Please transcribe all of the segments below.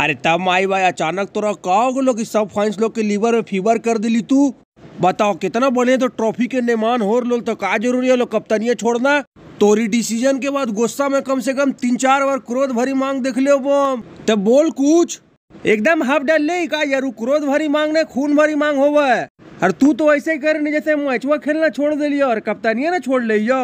अरे तब माई भाई अचानक तोरा का गलो कि सब फैंस लोग के लीवर में फीवर कर दिली तू बताओ कितना बने तो ट्रॉफी के निर्माण हो लोग तो का जरूरी है लोग कप्तानिया छोड़ना तोरी डिसीजन के बाद गुस्सा में कम से कम तीन चार बार क्रोध भरी मांग देख ले वो तब बोल कुछ एकदम हाफ डाल ले का यार क्रोध भरी मांग ने खून भरी मांग हो और तू तो ऐसे ही कर जैसे मैचवा खेलना छोड़ दिलियो और कप्तानिया ना छोड़ लियो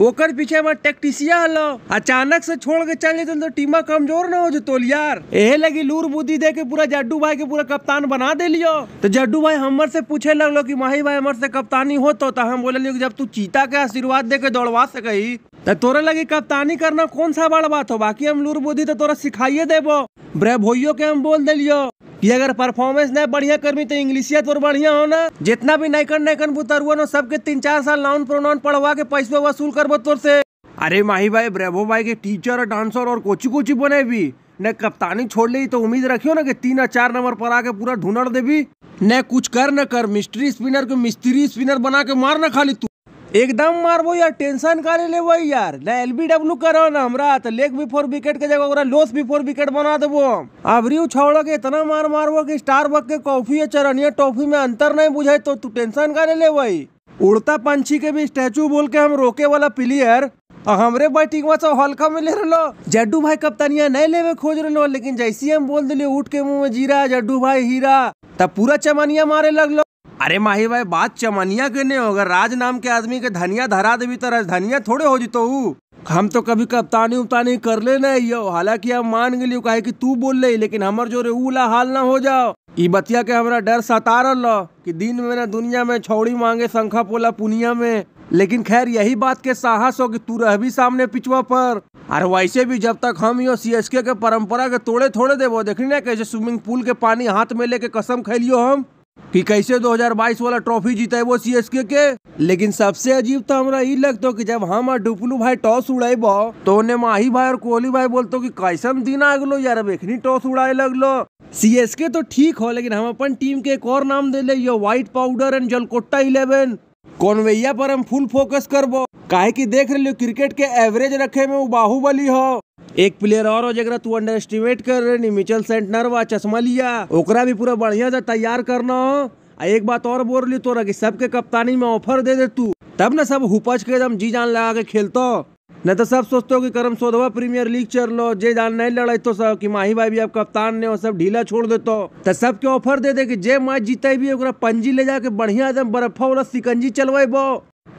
ओकर पीछे हमारे टेक्टिसिया हलो अचानक से छोड़ के चल जेतन तो टीमा कमजोर ना हो जतो यार यही लगी लूर बुद्धि दे के पूरा जड्डू भाई के पूरा कप्तान बना दे लियो तो जड्डू भाई हमर से पूछे लगलो कि माही भाई हमर से कप्तानी हो तो हम बोले लियो जब तू चीता के आशीर्वाद दे के दौड़वा सके तो तोरे लगी कप्तानी करना कौन सा बड़ बात हो बाकी हम लूर बुद्धि तो तोरा सिखाइए देबो ब्रे भोइयो के हम बोल दिलियो कि अगर परफॉर्मेंस नहीं बढ़िया करमी तो इंग्लिशिया और बढ़िया होना जितना भी नयकन नैकन बुतरुआ नो सबके तीन चार साल नाउन प्रोनाउन पढ़वा के पैसा वसूल करबो तोर से अरे माही भाई ब्रेवो भाई के टीचर डांसर और कोची कोची बने भी न कप्तानी छोड़ ली तो उम्मीद रखियो ना कि तीन या चार नंबर पर आके पूरा ढूंढ देवी न कुछ कर न कर मिस्ट्री स्पिनर को मिस्त्री स्पिनर बना के मारना खाली तू एकदम मारबो यार टेंशन का ले लेबो यार ना एल बी डब्ल्यू करो ना हमरा तो लेग बिफोर विकेट के जगह लॉस बिफोर विकेट बना देबो अब अबरियो छोड़ो के इतना मार मारबो की स्टार बक के कॉफी या चरनिया टॉफी में अंतर नहीं बुझे तो तू टेंशन का ले लेबो उड़ता पंछी के भी स्टैचू बोल के हम रोके वाला प्लेयर हमरे बैटिंग सब हल्का में ले रहो जड्डू भाई कप्तानिया नहीं लेवे खोज रहे लेकिन जैसे हम बोल दिले उठ के मुंह में जीरा जड्डू भाई हीरा तब पूरा चमनिया मारे लगलो अरे माही भाई बात चमनिया के नहीं होगा राज नाम के आदमी के धनिया धरा देवी तो राजधनिया थोड़े हो जीतो हम तो कभी कप्तानी उप्तानी कर ले नहीं यो हालांकि हम मान गए कहे कि तू बोल ले लेकिन हमर जो ऊला हाल ना हो जाओ ई बतिया के हमारा डर सता रहा कि दिन में ना दुनिया में छौड़ी मांगे शंखा पोला पुनिया में लेकिन खैर यही बात के साहस हो कि तू रह भी सामने पिछवा पर अरे वैसे भी जब तक हम यो सी के परंपरा के तोड़े थोड़े देवो देखनी ना कैसे स्विमिंग पूल के पानी हाथ में लेके कसम खेलियो हम कि कैसे 2022 वाला ट्रॉफी जीता है वो सीएसके के लेकिन सबसे अजीब तो हमरा ई लगतो कि जब हम डुपलू भाई टॉस बो तो उन्हें माही भाई और कोहली भाई बोलते कि कैसन दिन आ गलो यार अब एखनी टॉस उड़ाए लगलो सीएसके तो ठीक हो लेकिन हम अपन टीम के एक और नाम दे ले व्हाइट पाउडर एंड जलकोट्टा इलेवन कौनवैया पर हम फुल फोकस करबो काहे की देख रहे क्रिकेट के एवरेज रखे में वो बाहुबली हो एक प्लेयर और हो जगरा तू अंडर एस्टिमेट कर रहे नहीं मिचल सेंटनर सेंटनरवा चश्मा लिया ओकरा भी पूरा बढ़िया से तैयार करना आ एक बात और बोल ली तोरा कि सबके कप्तानी में ऑफर दे दे तू तब ना सब हुपज के एकदम जी जान लगा के खेलतो न तो सब सोचते हो कि करम सोधवा प्रीमियर लीग चल लो जे जान नहीं लड़ाई तो सब कि माही भाई भी अब कप्तान ने वो सब ढीला छोड़ देते तो सबके ऑफर दे दे कि जे मैच जीते भी ओकरा पंजी ले जाके बढ़िया एकदम बर्फा वाला सिकंजी चलवाबो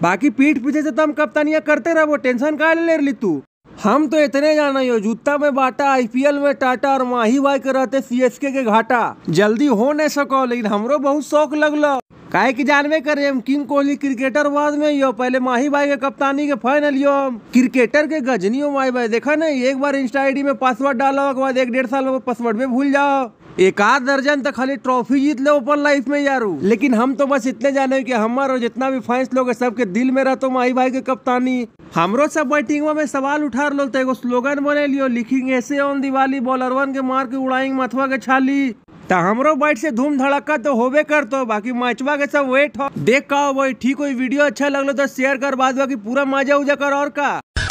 बाकी पीठ पीछे से तो हम कप्तानिया करते रहो टेंशन का ले, ले ली तू हम तो इतने जाना हो जूता में बाटा आईपीएल में टाटा और माही भाई के रहते सीएसके के घाटा जल्दी हो नहीं सको लेकिन हमरो बहुत शौक लगलो काहे की जानवे करे हम किंग कोहली क्रिकेटर बाद में यो पहले माही भाई के कप्तानी के फाइनल यो हम क्रिकेटर के गजनी हो माही भाई देखा ना एक बार इंस्टा आईडी में पासवर्ड डालो के बाद एक डेढ़ साल पासवर्ड में भूल जाओ एक आध दर्जन तो खाली ट्रॉफी जीत ले ओपन लाइफ में यारू लेकिन हम तो बस इतने जाने कि हमारे और जितना भी फैंस लोग है सबके दिल में रहते माई भाई के कप्तानी हमरो सब बैटिंग में सवाल उठा लो तो एगो स्लोगन बने लियो लिखिंग ऐसे ऑन दिवाली वन के मार के उड़ाइंग मथुआ के छाली तो हमरो बैठ से धूम धड़का तो होबे तो बाकी मैचवा के सब वेट हो देख का भाई ठीक हो वीडियो अच्छा लगलो तो शेयर कर बाद बाकी पूरा मजा उजा कर और का